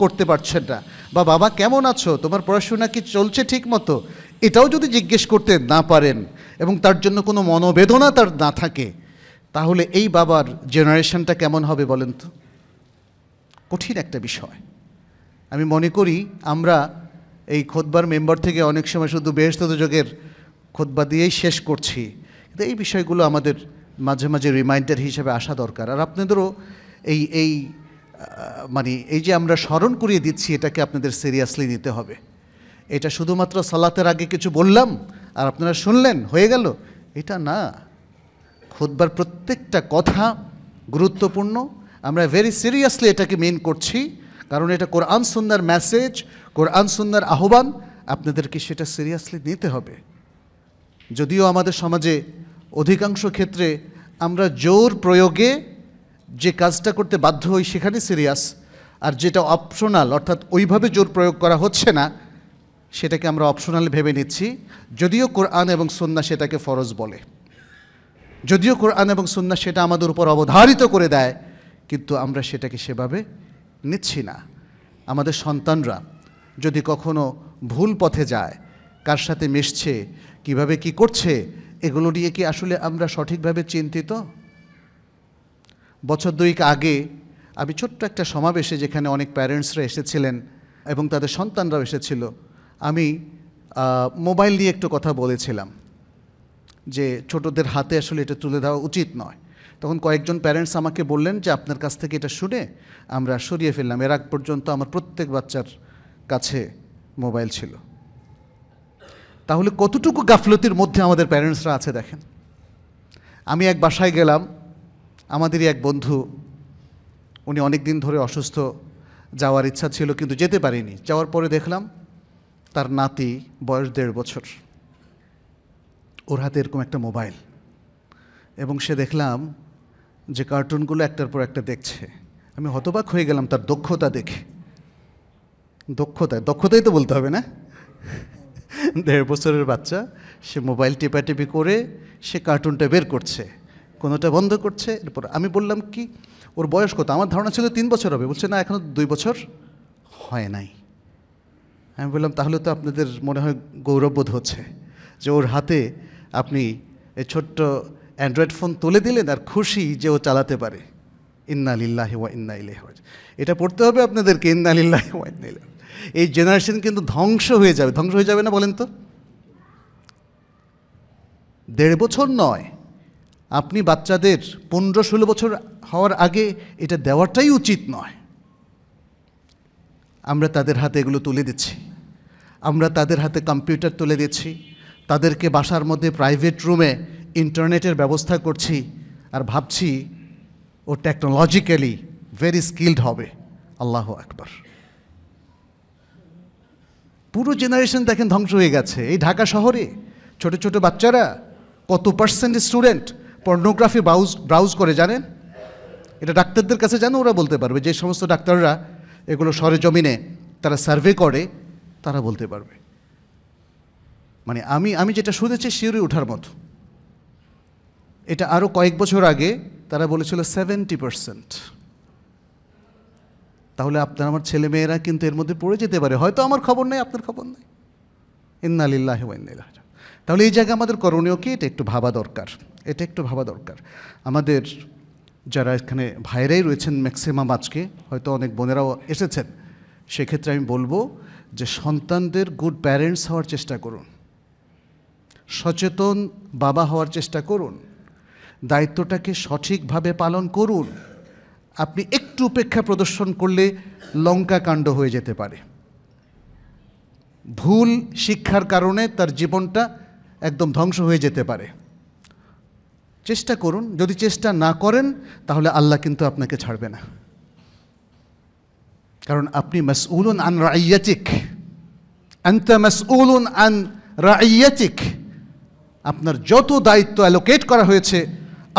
করতে পারছেন না বা বাবা কেমন আছো তোমার পড়াশোনা কি চলছে ঠিক মতো এটাও যদি জিজ্ঞেস করতে না পারেন এবং তার জন্য কোনো মনোবেদনা তার না থাকে তাহলে এই বাবার জেনারেশনটা কেমন হবে বলেন তো কঠিন একটা বিষয় আমি মনে করি আমরা এই খোদবার মেম্বার থেকে অনেক সময় শুধু বৃহস্পতি যোগের খোদবা দিয়েই শেষ করছি তো এই বিষয়গুলো আমাদের মাঝে মাঝে রিমাইন্ডার হিসেবে আসা দরকার আর আপনাদেরও এই এই মানে এই যে আমরা স্মরণ করিয়ে দিচ্ছি এটাকে আপনাদের সিরিয়াসলি নিতে হবে এটা শুধুমাত্র সালাতের আগে কিছু বললাম আর আপনারা শুনলেন হয়ে গেল এটা না খুদবার প্রত্যেকটা কথা গুরুত্বপূর্ণ আমরা ভেরি সিরিয়াসলি এটাকে মেন করছি কারণ এটা কোরআন সুন্দর মেসেজ কোরআন সুন্দর আহ্বান আপনাদেরকে সেটা সিরিয়াসলি নিতে হবে যদিও আমাদের সমাজে অধিকাংশ ক্ষেত্রে আমরা জোর প্রয়োগে যে কাজটা করতে বাধ্য হই সেখানে সিরিয়াস আর যেটা অপশনাল অর্থাৎ ওইভাবে জোর প্রয়োগ করা হচ্ছে না সেটাকে আমরা অপশনাল ভেবে নিচ্ছি যদিও কোরআন এবং সন্না সেটাকে ফরজ বলে যদিও কোরআন এবং সন্না সেটা আমাদের উপর অবধারিত করে দেয় কিন্তু আমরা সেটাকে সেভাবে নিচ্ছি না আমাদের সন্তানরা যদি কখনো ভুল পথে যায় কার সাথে মিশছে কিভাবে কি করছে এগুলো নিয়ে কি আসলে আমরা সঠিকভাবে চিন্তিত বছর দুইক আগে আমি ছোট্ট একটা সমাবেশে যেখানে অনেক প্যারেন্টসরা এসেছিলেন এবং তাদের সন্তানরাও এসেছিল আমি মোবাইল নিয়ে একটু কথা বলেছিলাম যে ছোটদের হাতে আসলে এটা তুলে দেওয়া উচিত নয় তখন কয়েকজন প্যারেন্টস আমাকে বললেন যে আপনার কাছ থেকে এটা শুনে আমরা সরিয়ে ফেললাম এর আগ পর্যন্ত আমার প্রত্যেক বাচ্চার কাছে মোবাইল ছিল তাহলে কতটুকু গাফলতির মধ্যে আমাদের প্যারেন্টসরা আছে দেখেন আমি এক বাসায় গেলাম আমাদেরই এক বন্ধু উনি অনেক দিন ধরে অসুস্থ যাওয়ার ইচ্ছা ছিল কিন্তু যেতে পারিনি যাওয়ার পরে দেখলাম তার নাতি বয়স দেড় বছর ওর হাতে এরকম একটা মোবাইল এবং সে দেখলাম যে কার্টুনগুলো একটার পর একটা দেখছে আমি হতবাক হয়ে গেলাম তার দক্ষতা দেখে দক্ষতায় দক্ষতাই তো বলতে হবে না <laughs> দেড় বছরের বাচ্চা সে মোবাইল টিপাটিপি করে সে কার্টুনটা বের করছে কোনোটা বন্ধ করছে এরপর আমি বললাম কি ওর বয়স কত আমার ধারণা ছিল তিন বছর হবে বলছে না এখনও দুই বছর হয় নাই আমি বললাম তাহলে তো আপনাদের মনে হয় গৌরববোধ হচ্ছে যে ওর হাতে আপনি এই ছোট্ট অ্যান্ড্রয়েড ফোন তুলে দিলেন আর খুশি যে ও চালাতে পারে ইন্না লিল্লাহি ওয়া ইন্না ইলাইহি এটা পড়তে হবে আপনাদেরকে ইন্না লিল্লাহি ওয়া ইন্না ইলাইহি এই জেনারেশন কিন্তু ধ্বংস হয়ে যাবে ধ্বংস হয়ে যাবে না বলেন তো দেড় বছর নয় আপনি বাচ্চাদের পনেরো ষোলো বছর হওয়ার আগে এটা দেওয়াটাই উচিত নয় আমরা তাদের হাতে এগুলো তুলে দিচ্ছি আমরা তাদের হাতে কম্পিউটার তুলে দিচ্ছি তাদেরকে বাসার মধ্যে প্রাইভেট রুমে ইন্টারনেটের ব্যবস্থা করছি আর ভাবছি ও টেকনোলজিক্যালি ভেরি স্কিল্ড হবে আল্লাহ একবার পুরো জেনারেশন দেখেন ধ্বংস হয়ে গেছে এই ঢাকা শহরে ছোট ছোট বাচ্চারা কত percent student pornography browse browse করে জানেন এটা ডাক্তারদের কাছে জানো ওরা বলতে পারবে যে সমস্ত ডাক্তাররা এগুলো সরেজমিনে তারা সার্ভে করে তারা বলতে পারবে মানে আমি আমি যেটা শুনেছি শিউরে ওঠার মতো এটা আরও কয়েক বছর আগে তারা বলেছিল সেভেন্টি পার্সেন্ট তাহলে আপনার আমার ছেলে মেয়েরা কিন্তু এর মধ্যে পড়ে যেতে পারে হয়তো আমার খবর নেই আপনার খবর নেই ইন্নালিল্লাহ ইন্দিল্লাহ তাহলে এই জায়গায় আমাদের করণীয় কি এটা একটু ভাবা দরকার এটা একটু ভাবা দরকার আমাদের যারা এখানে ভাইরাই রয়েছেন ম্যাক্সিমাম আজকে হয়তো অনেক বোনেরাও এসেছেন সেক্ষেত্রে আমি বলবো যে সন্তানদের গুড প্যারেন্টস হওয়ার চেষ্টা করুন সচেতন বাবা হওয়ার চেষ্টা করুন দায়িত্বটাকে সঠিকভাবে পালন করুন আপনি একটু উপেক্ষা প্রদর্শন করলে লঙ্কা কাণ্ড হয়ে যেতে পারে ভুল শিক্ষার কারণে তার জীবনটা একদম ধ্বংস হয়ে যেতে পারে চেষ্টা করুন যদি চেষ্টা না করেন তাহলে আল্লাহ কিন্তু আপনাকে ছাড়বে না কারণ আপনি মাসউলুন আন রাইয়াতিক আন্তা মাসউলুন আন রাইয়াতিক আপনার যত দায়িত্ব অ্যালোকেট করা হয়েছে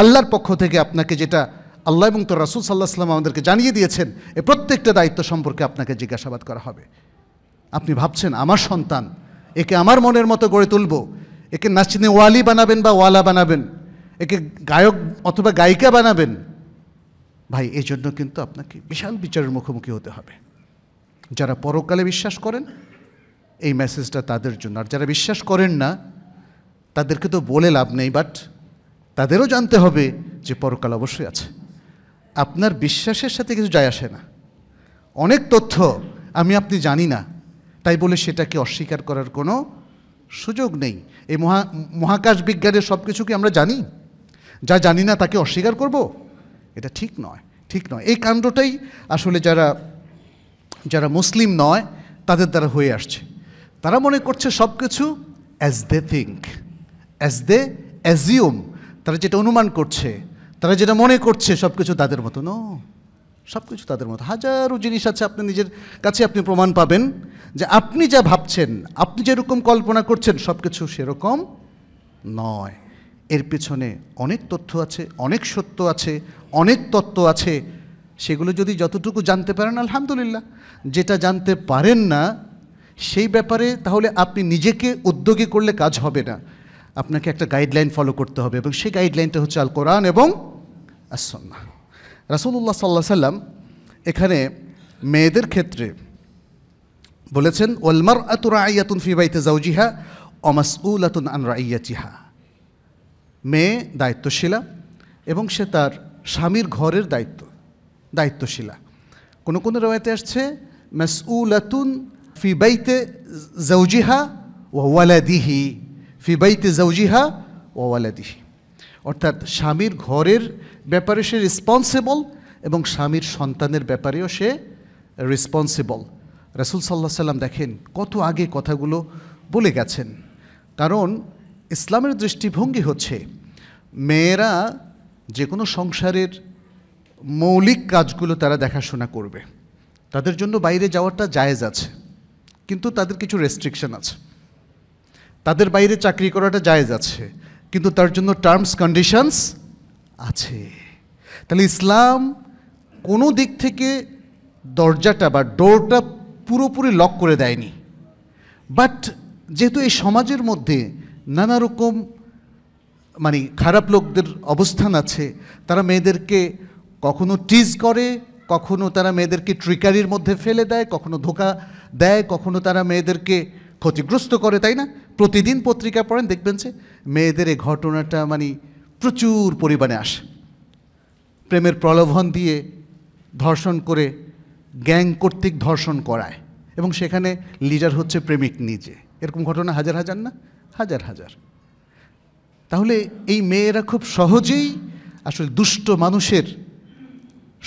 আল্লাহর পক্ষ থেকে আপনাকে যেটা আল্লাহ এবং তোর রাসুল সাল্লাহ সাল্লাম আমাদেরকে জানিয়ে দিয়েছেন এ প্রত্যেকটা দায়িত্ব সম্পর্কে আপনাকে জিজ্ঞাসাবাদ করা হবে আপনি ভাবছেন আমার সন্তান একে আমার মনের মতো গড়ে তুলব একে নাচিনে ওয়ালি বানাবেন বা ওয়ালা বানাবেন একে গায়ক অথবা গায়িকা বানাবেন ভাই এই জন্য কিন্তু আপনাকে বিশাল বিচারের মুখোমুখি হতে হবে যারা পরকালে বিশ্বাস করেন এই মেসেজটা তাদের জন্য আর যারা বিশ্বাস করেন না তাদেরকে তো বলে লাভ নেই বাট তাদেরও জানতে হবে যে পরকাল অবশ্যই আছে আপনার বিশ্বাসের সাথে কিছু যায় আসে না অনেক তথ্য আমি আপনি জানি না তাই বলে সেটাকে অস্বীকার করার কোনো সুযোগ নেই এই মহা মহাকাশ বিজ্ঞানের সব কিছু কি আমরা জানি যা জানি না তাকে অস্বীকার করব এটা ঠিক নয় ঠিক নয় এই কাণ্ডটাই আসলে যারা যারা মুসলিম নয় তাদের দ্বারা হয়ে আসছে তারা মনে করছে সব কিছু as they think as they assume তারা যেটা অনুমান করছে তারা যেটা মনে করছে সব কিছু তাদের মতো নো সব কিছু তাদের মতো হাজারো জিনিস আছে আপনি নিজের কাছে আপনি প্রমাণ পাবেন যে আপনি যা ভাবছেন আপনি যেরকম কল্পনা করছেন সব কিছু সেরকম নয় এর পেছনে অনেক তথ্য আছে অনেক সত্য আছে অনেক তত্ত্ব আছে সেগুলো যদি যতটুকু জানতে পারেন আলহামদুলিল্লাহ যেটা জানতে পারেন না সেই ব্যাপারে তাহলে আপনি নিজেকে উদ্যোগী করলে কাজ হবে না আপনাকে একটা গাইডলাইন ফলো করতে হবে এবং সেই গাইডলাইনটা হচ্ছে আল কোরআন এবং আসন্না রাসুল্লাহ সাল্লাহ সাল্লাম এখানে মেয়েদের ক্ষেত্রে বলেছেন ওলমার আতুরা আইয়াতুন ফি বাইতে জাউজিহা উল আতুন আনরা ইয়া মেয়ে দায়িত্বশীলা এবং সে তার স্বামীর ঘরের দায়িত্ব দায়িত্বশীলা কোনো কোনো রেওয়ায়তে আসছে উল আতুন ফিবাইতে জাউজিহা ওয়ালাদিহি ফি বাইতে জাউজিহা ওয়ালাদিহি অর্থাৎ স্বামীর ঘরের ব্যাপারে সে রেসপন্সিবল এবং স্বামীর সন্তানের ব্যাপারেও সে রেসপন্সিবল রাসুল সাল্লাহ সাল্লাম দেখেন কত আগে কথাগুলো বলে গেছেন কারণ ইসলামের দৃষ্টিভঙ্গি হচ্ছে মেয়েরা যে কোনো সংসারের মৌলিক কাজগুলো তারা দেখাশোনা করবে তাদের জন্য বাইরে যাওয়াটা জায়েজ আছে কিন্তু তাদের কিছু রেস্ট্রিকশন আছে তাদের বাইরে চাকরি করাটা জায়জ আছে কিন্তু তার জন্য টার্মস কন্ডিশনস আছে তাহলে ইসলাম কোনো দিক থেকে দরজাটা বা ডোরটা পুরোপুরি লক করে দেয়নি বাট যেহেতু এই সমাজের মধ্যে নানা রকম মানে খারাপ লোকদের অবস্থান আছে তারা মেয়েদেরকে কখনো টিজ করে কখনো তারা মেয়েদেরকে ট্রিকারির মধ্যে ফেলে দেয় কখনো ধোকা দেয় কখনো তারা মেয়েদেরকে ক্ষতিগ্রস্ত করে তাই না প্রতিদিন পত্রিকা পড়েন দেখবেন যে মেয়েদের এই ঘটনাটা মানে প্রচুর পরিমাণে আসে প্রেমের প্রলোভন দিয়ে ধর্ষণ করে গ্যাং কর্তৃক ধর্ষণ করায় এবং সেখানে লিডার হচ্ছে প্রেমিক নিজে এরকম ঘটনা হাজার হাজার না হাজার হাজার তাহলে এই মেয়েরা খুব সহজেই আসলে দুষ্ট মানুষের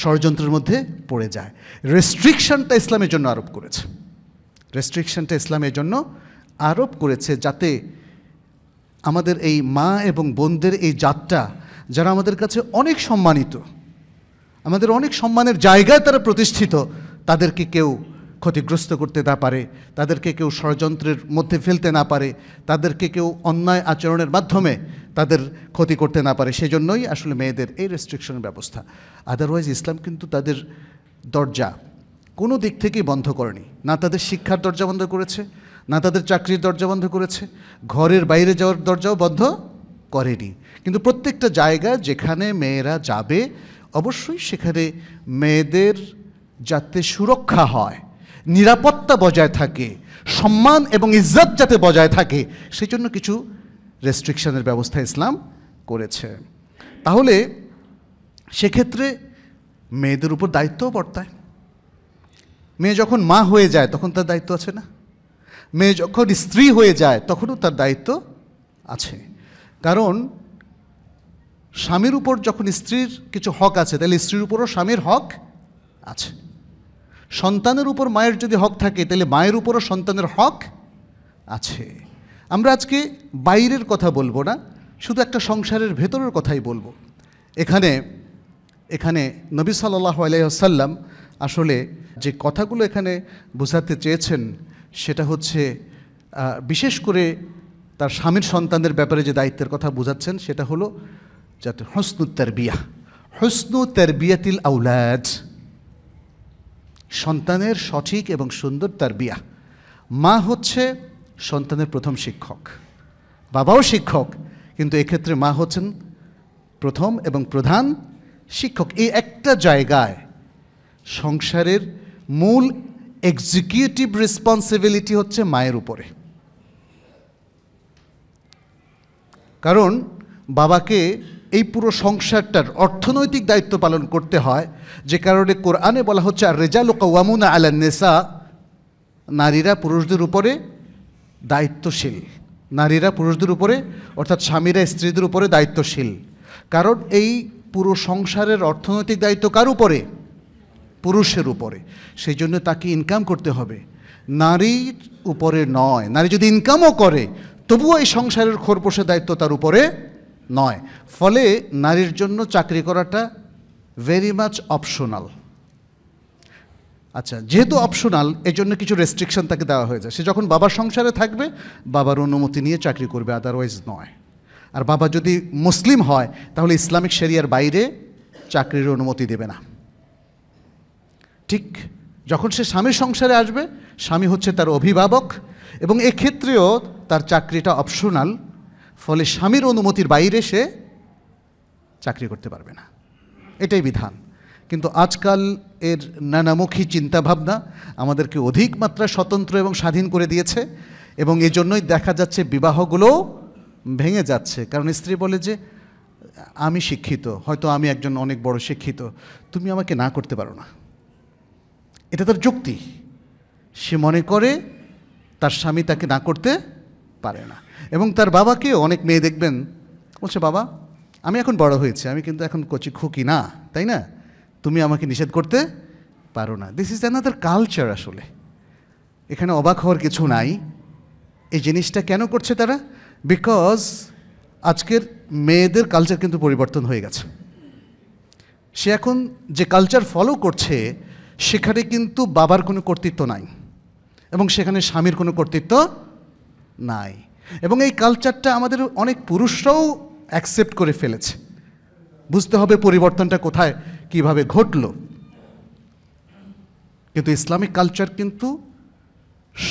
ষড়যন্ত্রের মধ্যে পড়ে যায় রেস্ট্রিকশনটা ইসলামের জন্য আরোপ করেছে রেস্ট্রিকশনটা ইসলামের জন্য আরোপ করেছে যাতে আমাদের এই মা এবং বোনদের এই জাতটা যারা আমাদের কাছে অনেক সম্মানিত আমাদের অনেক সম্মানের জায়গায় তারা প্রতিষ্ঠিত তাদেরকে কেউ ক্ষতিগ্রস্ত করতে না পারে তাদেরকে কেউ ষড়যন্ত্রের মধ্যে ফেলতে না পারে তাদেরকে কেউ অন্যায় আচরণের মাধ্যমে তাদের ক্ষতি করতে না পারে সেজন্যই আসলে মেয়েদের এই রেস্ট্রিকশন ব্যবস্থা আদারওয়াইজ ইসলাম কিন্তু তাদের দরজা কোনো দিক থেকেই বন্ধ করেনি না তাদের শিক্ষার দরজা বন্ধ করেছে না তাদের চাকরির দরজা বন্ধ করেছে ঘরের বাইরে যাওয়ার দরজাও বন্ধ করেনি কিন্তু প্রত্যেকটা জায়গা যেখানে মেয়েরা যাবে অবশ্যই সেখানে মেয়েদের যাতে সুরক্ষা হয় নিরাপত্তা বজায় থাকে সম্মান এবং ইজ্জত যাতে বজায় থাকে সেই জন্য কিছু রেস্ট্রিকশনের ব্যবস্থা ইসলাম করেছে তাহলে সেক্ষেত্রে মেয়েদের উপর দায়িত্বও বর্তায় মেয়ে যখন মা হয়ে যায় তখন তার দায়িত্ব আছে না মেয়ে যখন স্ত্রী হয়ে যায় তখনও তার দায়িত্ব আছে কারণ স্বামীর উপর যখন স্ত্রীর কিছু হক আছে তাহলে স্ত্রীর উপরও স্বামীর হক আছে সন্তানের উপর মায়ের যদি হক থাকে তাহলে মায়ের উপরও সন্তানের হক আছে আমরা আজকে বাইরের কথা বলবো না শুধু একটা সংসারের ভেতরের কথাই বলবো এখানে এখানে নবী সাল্লাহ আলাইসাল্লাম আসলে যে কথাগুলো এখানে বোঝাতে চেয়েছেন সেটা হচ্ছে বিশেষ করে তার স্বামীর সন্তানদের ব্যাপারে যে দায়িত্বের কথা বোঝাচ্ছেন সেটা হলো যাতে হসনু তেরবিয়া হসনু তেরবিয়াতিল আউলাদ সন্তানের সঠিক এবং সুন্দর তার বিয়া মা হচ্ছে সন্তানের প্রথম শিক্ষক বাবাও শিক্ষক কিন্তু এক্ষেত্রে মা হচ্ছেন প্রথম এবং প্রধান শিক্ষক এই একটা জায়গায় সংসারের মূল এক্সিকিউটিভ রেসপন্সিবিলিটি হচ্ছে মায়ের উপরে কারণ বাবাকে এই পুরো সংসারটার অর্থনৈতিক দায়িত্ব পালন করতে হয় যে কারণে কোরআনে বলা হচ্ছে আর রেজাল কাওয়ামুনা আলা নেসা নারীরা পুরুষদের উপরে দায়িত্বশীল নারীরা পুরুষদের উপরে অর্থাৎ স্বামীরা স্ত্রীদের উপরে দায়িত্বশীল কারণ এই পুরো সংসারের অর্থনৈতিক দায়িত্ব কার উপরে পুরুষের উপরে সেই জন্য তাকে ইনকাম করতে হবে নারীর উপরে নয় নারী যদি ইনকামও করে তবুও এই সংসারের খোরপোষের দায়িত্ব তার উপরে নয় ফলে নারীর জন্য চাকরি করাটা ভেরি মাচ অপশনাল আচ্ছা যেহেতু অপশনাল এজন্য কিছু রেস্ট্রিকশন তাকে দেওয়া হয়েছে সে যখন বাবার সংসারে থাকবে বাবার অনুমতি নিয়ে চাকরি করবে আদারওয়াইজ নয় আর বাবা যদি মুসলিম হয় তাহলে ইসলামিক শেরিয়ার বাইরে চাকরির অনুমতি দেবে না ঠিক যখন সে স্বামীর সংসারে আসবে স্বামী হচ্ছে তার অভিভাবক এবং এক্ষেত্রেও তার চাকরিটা অপশনাল ফলে স্বামীর অনুমতির বাইরে সে চাকরি করতে পারবে না এটাই বিধান কিন্তু আজকাল এর নানামুখী চিন্তাভাবনা আমাদেরকে অধিক মাত্রা স্বতন্ত্র এবং স্বাধীন করে দিয়েছে এবং এজন্যই দেখা যাচ্ছে বিবাহগুলোও ভেঙে যাচ্ছে কারণ স্ত্রী বলে যে আমি শিক্ষিত হয়তো আমি একজন অনেক বড় শিক্ষিত তুমি আমাকে না করতে পারো না এটা তার যুক্তি সে মনে করে তার স্বামী তাকে না করতে পারে না এবং তার বাবাকেও অনেক মেয়ে দেখবেন বলছে বাবা আমি এখন বড় হয়েছি আমি কিন্তু এখন কচি খুকি না তাই না তুমি আমাকে নিষেধ করতে পারো না দিস ইজ অ্যানাদার কালচার আসলে এখানে অবাক হওয়ার কিছু নাই এই জিনিসটা কেন করছে তারা বিকজ আজকের মেয়েদের কালচার কিন্তু পরিবর্তন হয়ে গেছে সে এখন যে কালচার ফলো করছে সেখানে কিন্তু বাবার কোনো কর্তৃত্ব নাই এবং সেখানে স্বামীর কোনো কর্তৃত্ব নাই এবং এই কালচারটা আমাদের অনেক পুরুষরাও অ্যাকসেপ্ট করে ফেলেছে বুঝতে হবে পরিবর্তনটা কোথায় কিভাবে ঘটল কিন্তু ইসলামিক কালচার কিন্তু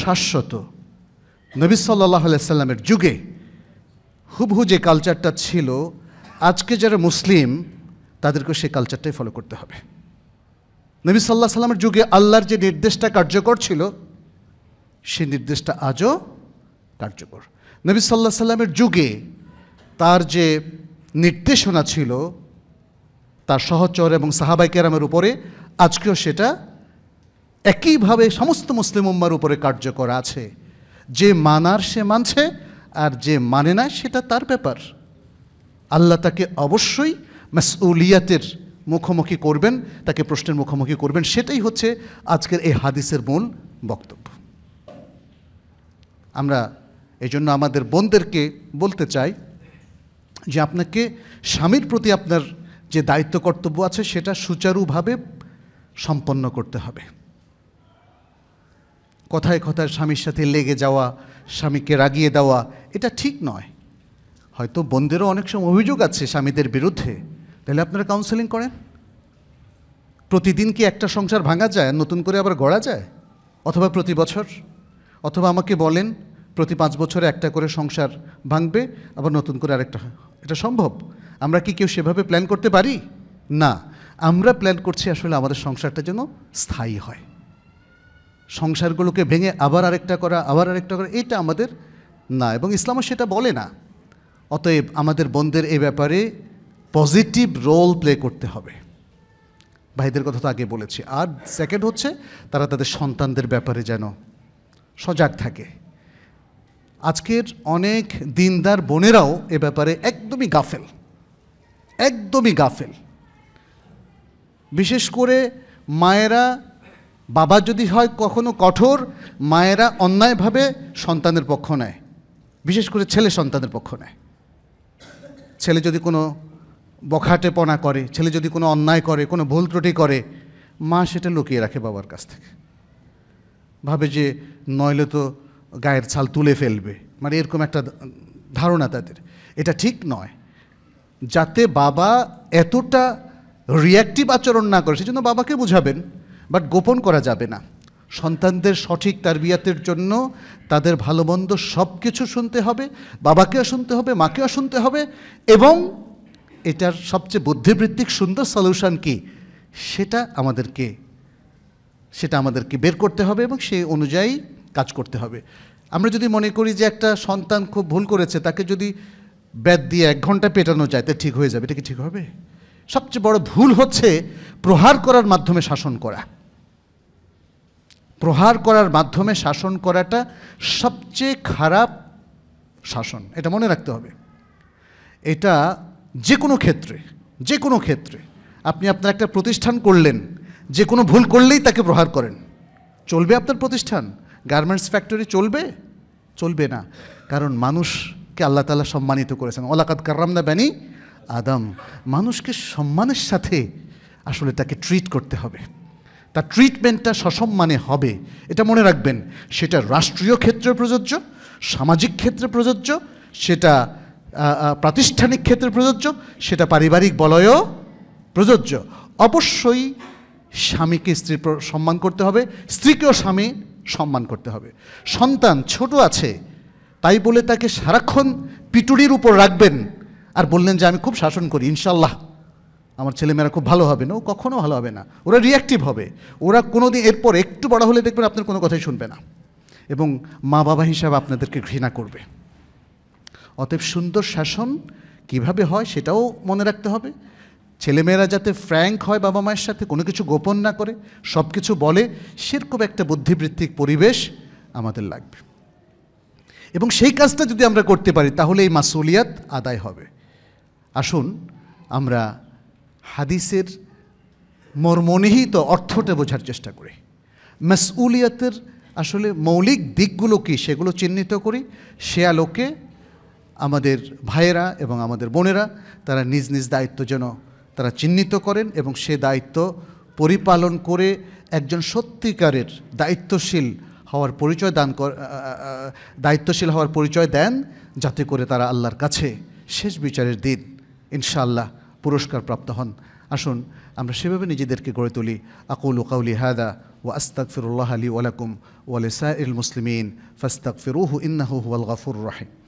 শাশ্বত নবী সাল্লাহ সাল্লামের যুগে হুবহু যে কালচারটা ছিল আজকে যারা মুসলিম তাদেরকেও সেই কালচারটাই ফলো করতে হবে নবী সাল্লাহ সাল্লামের যুগে আল্লাহর যে নির্দেশটা কার্যকর ছিল সে নির্দেশটা আজও কার্যকর নবী সাল্লাহ সাল্লামের যুগে তার যে নির্দেশনা ছিল তার সহচর এবং সাহাবাই কেরামের উপরে আজকেও সেটা একইভাবে সমস্ত মুসলিম উম্মার উপরে কার্যকর আছে যে মানার সে মানছে আর যে মানে না সেটা তার ব্যাপার আল্লাহ তাকে অবশ্যই মাসউলিয়াতের মুখোমুখি করবেন তাকে প্রশ্নের মুখোমুখি করবেন সেটাই হচ্ছে আজকের এই হাদিসের মূল বক্তব্য আমরা এই জন্য আমাদের বোনদেরকে বলতে চাই যে আপনাকে স্বামীর প্রতি আপনার যে দায়িত্ব কর্তব্য আছে সেটা সুচারুভাবে সম্পন্ন করতে হবে কথায় কথায় স্বামীর সাথে লেগে যাওয়া স্বামীকে রাগিয়ে দেওয়া এটা ঠিক নয় হয়তো বোনদেরও অনেক সময় অভিযোগ আছে স্বামীদের বিরুদ্ধে তাহলে আপনারা কাউন্সেলিং করেন প্রতিদিন কি একটা সংসার ভাঙা যায় নতুন করে আবার গড়া যায় অথবা প্রতি বছর অথবা আমাকে বলেন প্রতি পাঁচ বছরে একটা করে সংসার ভাঙবে আবার নতুন করে আরেকটা এটা সম্ভব আমরা কি কেউ সেভাবে প্ল্যান করতে পারি না আমরা প্ল্যান করছি আসলে আমাদের সংসারটা যেন স্থায়ী হয় সংসারগুলোকে ভেঙে আবার আরেকটা করা আবার আরেকটা করা এটা আমাদের না এবং ইসলামও সেটা বলে না অতএব আমাদের বন্ধের এ ব্যাপারে পজিটিভ রোল প্লে করতে হবে ভাইদের কথা তো আগে বলেছি আর সেকেন্ড হচ্ছে তারা তাদের সন্তানদের ব্যাপারে যেন সজাগ থাকে আজকের অনেক দিনদার বোনেরাও এ ব্যাপারে একদমই গাফেল একদমই গাফেল বিশেষ করে মায়েরা বাবা যদি হয় কখনো কঠোর মায়েরা অন্যায়ভাবে সন্তানের পক্ষ নেয় বিশেষ করে ছেলে সন্তানের পক্ষ নেয় ছেলে যদি কোনো বখাটেপনা করে ছেলে যদি কোনো অন্যায় করে কোনো ভুল ত্রুটি করে মা সেটা লুকিয়ে রাখে বাবার কাছ থেকে ভাবে যে নইলে তো গায়ের ছাল তুলে ফেলবে মানে এরকম একটা ধারণা তাদের এটা ঠিক নয় যাতে বাবা এতটা রিয়াক্টিভ আচরণ না করে সেজন্য বাবাকে বুঝাবেন বাট গোপন করা যাবে না সন্তানদের সঠিক তারবিয়াতের জন্য তাদের ভালো মন্দ সব কিছু শুনতে হবে বাবাকেও শুনতে হবে মাকেও শুনতে হবে এবং এটার সবচেয়ে বুদ্ধিবৃত্তিক সুন্দর সলিউশন কি সেটা আমাদেরকে সেটা আমাদেরকে বের করতে হবে এবং সেই অনুযায়ী কাজ করতে হবে আমরা যদি মনে করি যে একটা সন্তান খুব ভুল করেছে তাকে যদি ব্যাট দিয়ে এক ঘন্টা পেটানো যায় তা ঠিক হয়ে যাবে এটা কি ঠিক হবে সবচেয়ে বড় ভুল হচ্ছে প্রহার করার মাধ্যমে শাসন করা প্রহার করার মাধ্যমে শাসন করাটা সবচেয়ে খারাপ শাসন এটা মনে রাখতে হবে এটা যে কোনো ক্ষেত্রে যে কোনো ক্ষেত্রে আপনি আপনার একটা প্রতিষ্ঠান করলেন যে কোনো ভুল করলেই তাকে প্রহার করেন চলবে আপনার প্রতিষ্ঠান গার্মেন্টস ফ্যাক্টরি চলবে চলবে না কারণ মানুষকে আল্লাহ তালা সম্মানিত করেছেন ওলাকাত কার্রামনা ব্যানি আদম মানুষকে সম্মানের সাথে আসলে তাকে ট্রিট করতে হবে তার ট্রিটমেন্টটা সসম্মানে হবে এটা মনে রাখবেন সেটা রাষ্ট্রীয় ক্ষেত্রে প্রযোজ্য সামাজিক ক্ষেত্রে প্রযোজ্য সেটা প্রাতিষ্ঠানিক ক্ষেত্রে প্রযোজ্য সেটা পারিবারিক বলয়ও প্রযোজ্য অবশ্যই স্বামীকে স্ত্রীর সম্মান করতে হবে স্ত্রীকেও স্বামী সম্মান করতে হবে সন্তান ছোট আছে তাই বলে তাকে সারাক্ষণ পিটুরির উপর রাখবেন আর বললেন যে আমি খুব শাসন করি ইনশাল্লাহ আমার ছেলেমেয়েরা খুব ভালো হবে না ও কখনও ভালো হবে না ওরা রিয়াক্টিভ হবে ওরা কোনো দিন এরপর একটু বড় হলে দেখবেন আপনার কোনো কথাই শুনবে না এবং মা বাবা হিসাবে আপনাদেরকে ঘৃণা করবে অতএব সুন্দর শাসন কিভাবে হয় সেটাও মনে রাখতে হবে ছেলেমেয়েরা যাতে ফ্র্যাঙ্ক হয় বাবা মায়ের সাথে কোনো কিছু গোপন না করে সব কিছু বলে সেরকম একটা বুদ্ধিবৃত্তিক পরিবেশ আমাদের লাগবে এবং সেই কাজটা যদি আমরা করতে পারি তাহলে এই মাসুলিয়াত আদায় হবে আসুন আমরা হাদিসের মর্মনিহিত অর্থটা বোঝার চেষ্টা করি মাসউলিয়াতের আসলে মৌলিক দিকগুলো কী সেগুলো চিহ্নিত করি সে আলোকে আমাদের ভাইয়েরা এবং আমাদের বোনেরা তারা নিজ নিজ দায়িত্ব যেন তারা চিহ্নিত করেন এবং সে দায়িত্ব পরিপালন করে একজন সত্যিকারের দায়িত্বশীল হওয়ার পরিচয় দান দায়িত্বশীল হওয়ার পরিচয় দেন যাতে করে তারা আল্লাহর কাছে শেষ বিচারের দিন ইনশাআল্লাহ পুরস্কার প্রাপ্ত হন আসুন আমরা সেভাবে নিজেদেরকে গড়ে তুলি আকুল কাউলি হাদা ও ফিরুল্লাহ আলী ওয়ালাকুম ওয়ালিসাইল মুসলিমিন ফাস্তাকফিরুহু ইন্নাহু আল গাফুর রাহিম